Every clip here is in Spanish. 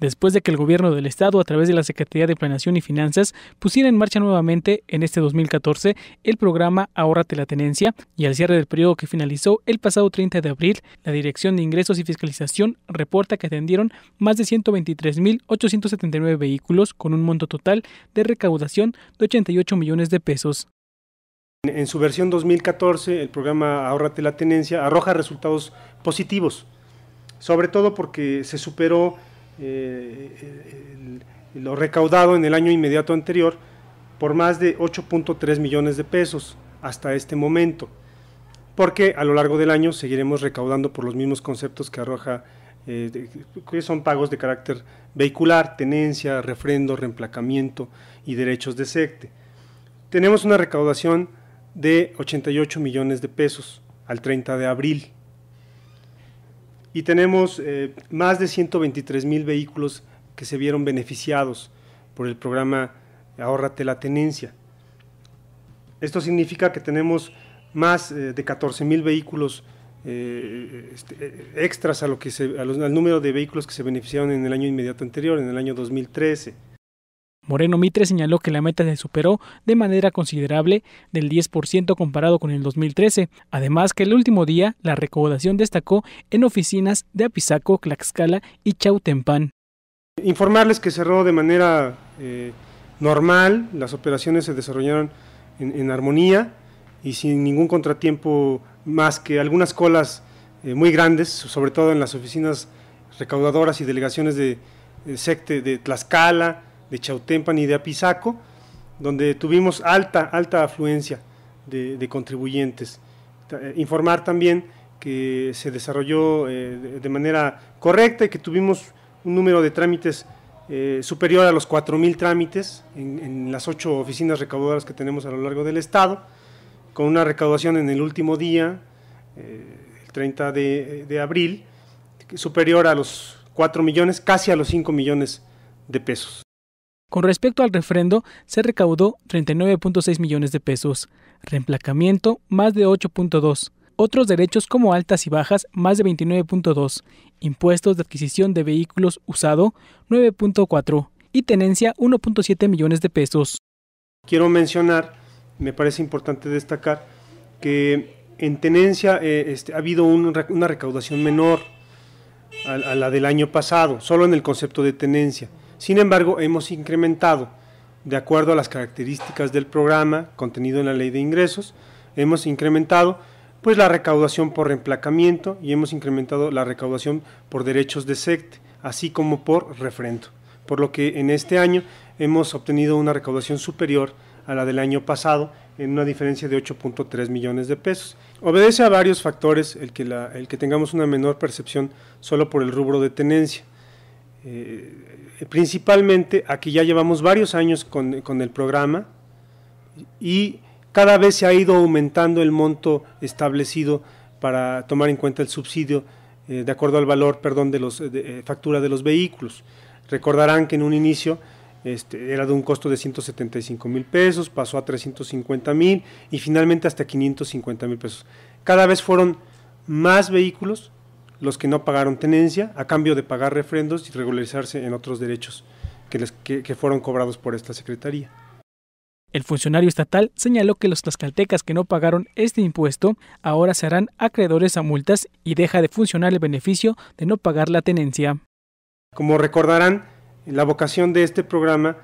después de que el gobierno del estado a través de la Secretaría de Planeación y Finanzas pusiera en marcha nuevamente en este 2014 el programa ahorra la Tenencia y al cierre del periodo que finalizó el pasado 30 de abril, la Dirección de Ingresos y Fiscalización reporta que atendieron más de 123.879 vehículos con un monto total de recaudación de 88 millones de pesos. En su versión 2014, el programa Ahórrate la Tenencia arroja resultados positivos, sobre todo porque se superó eh, lo recaudado en el año inmediato anterior por más de 8.3 millones de pesos hasta este momento, porque a lo largo del año seguiremos recaudando por los mismos conceptos que arroja, eh, que son pagos de carácter vehicular, tenencia, refrendo, reemplacamiento y derechos de secte. Tenemos una recaudación de 88 millones de pesos al 30 de abril y tenemos eh, más de 123 mil vehículos que se vieron beneficiados por el programa Ahórrate la Tenencia. Esto significa que tenemos más eh, de 14 mil vehículos eh, este, extras a lo que al número de vehículos que se beneficiaron en el año inmediato anterior, en el año 2013. Moreno Mitre señaló que la meta se superó de manera considerable del 10% comparado con el 2013, además que el último día la recaudación destacó en oficinas de Apizaco, Tlaxcala y Chautempán. Informarles que cerró de manera eh, normal, las operaciones se desarrollaron en, armonía y sin ningún contratiempo más que algunas colas eh, muy grandes, sobre todo en las oficinas recaudadoras y delegaciones de SECTE de Tlaxcala, de Chautempan y de Apizaco, donde tuvimos alta, alta afluencia de, contribuyentes. Eh, informar también que se desarrolló eh, de manera correcta y que tuvimos un número de trámites eh, superior a los 4.000 trámites en, las ocho oficinas recaudadoras que tenemos a lo largo del Estado, con una recaudación en el último día, el 30 de, abril, superior a los 4 millones, casi a los 5 millones de pesos. Con respecto al refrendo, se recaudó 39.6 millones de pesos, reemplacamiento más de 8.2, otros derechos como altas y bajas más de 29.2, impuestos de adquisición de vehículos usado 9.4 y tenencia 1.7 millones de pesos. Quiero mencionar, me parece importante destacar, que en tenencia eh, este, ha habido una recaudación menor a la del año pasado, solo en el concepto de tenencia. Sin embargo, hemos incrementado, de acuerdo a las características del programa contenido en la ley de ingresos, hemos incrementado pues la recaudación por reemplacamiento y hemos incrementado la recaudación por derechos de sect, así como por refrendo. Por lo que en este año hemos obtenido una recaudación superior a la del año pasado en una diferencia de 8.3 millones de pesos. Obedece a varios factores el que, el que tengamos una menor percepción solo por el rubro de tenencia. Eh, principalmente aquí ya llevamos varios años con, el programa y cada vez se ha ido aumentando el monto establecido para tomar en cuenta el subsidio eh, de acuerdo al valor, perdón, de los eh, factura de los vehículos. Recordarán que en un inicio este, era de un costo de 175 mil pesos, pasó a 350 mil y finalmente hasta 550 mil pesos. Cada vez fueron más vehículos los que no pagaron tenencia a cambio de pagar refrendos y regularizarse en otros derechos que, les, fueron cobrados por esta Secretaría. El funcionario estatal señaló que los tlaxcaltecas que no pagaron este impuesto ahora serán acreedores a multas y deja de funcionar el beneficio de no pagar la tenencia. Como recordarán, la vocación de este programa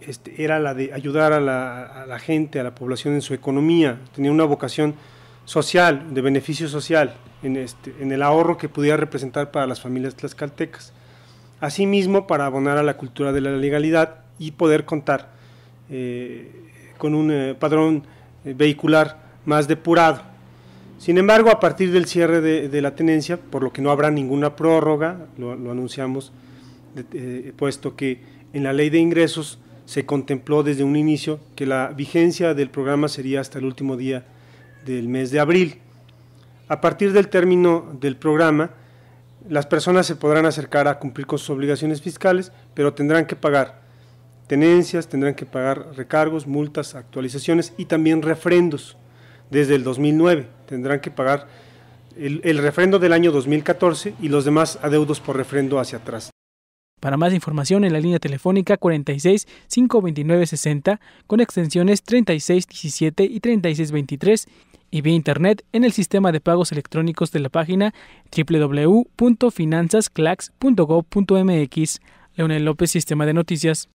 este, era la de ayudar a la gente, a la población en su economía, tenía una vocación social, de beneficio social. Este, en, el ahorro que pudiera representar para las familias tlaxcaltecas. Asimismo, para abonar a la cultura de la legalidad y poder contar eh, con un eh, padrón eh, vehicular más depurado. Sin embargo, a partir del cierre de, la tenencia, por lo que no habrá ninguna prórroga, lo, anunciamos, puesto que en la ley de ingresos se contempló desde un inicio que la vigencia del programa sería hasta el último día del mes de abril. A partir del término del programa, las personas se podrán acercar a cumplir con sus obligaciones fiscales, pero tendrán que pagar tenencias, tendrán que pagar recargos, multas, actualizaciones y también refrendos desde el 2009. Tendrán que pagar el, refrendo del año 2014 y los demás adeudos por refrendo hacia atrás. Para más información en la línea telefónica 46 529 60 con extensiones 36 17 y 36 23 y vía Internet en el sistema de pagos electrónicos de la página www.finanzasclax.gov.mx. Leonel López, Sistema de Noticias.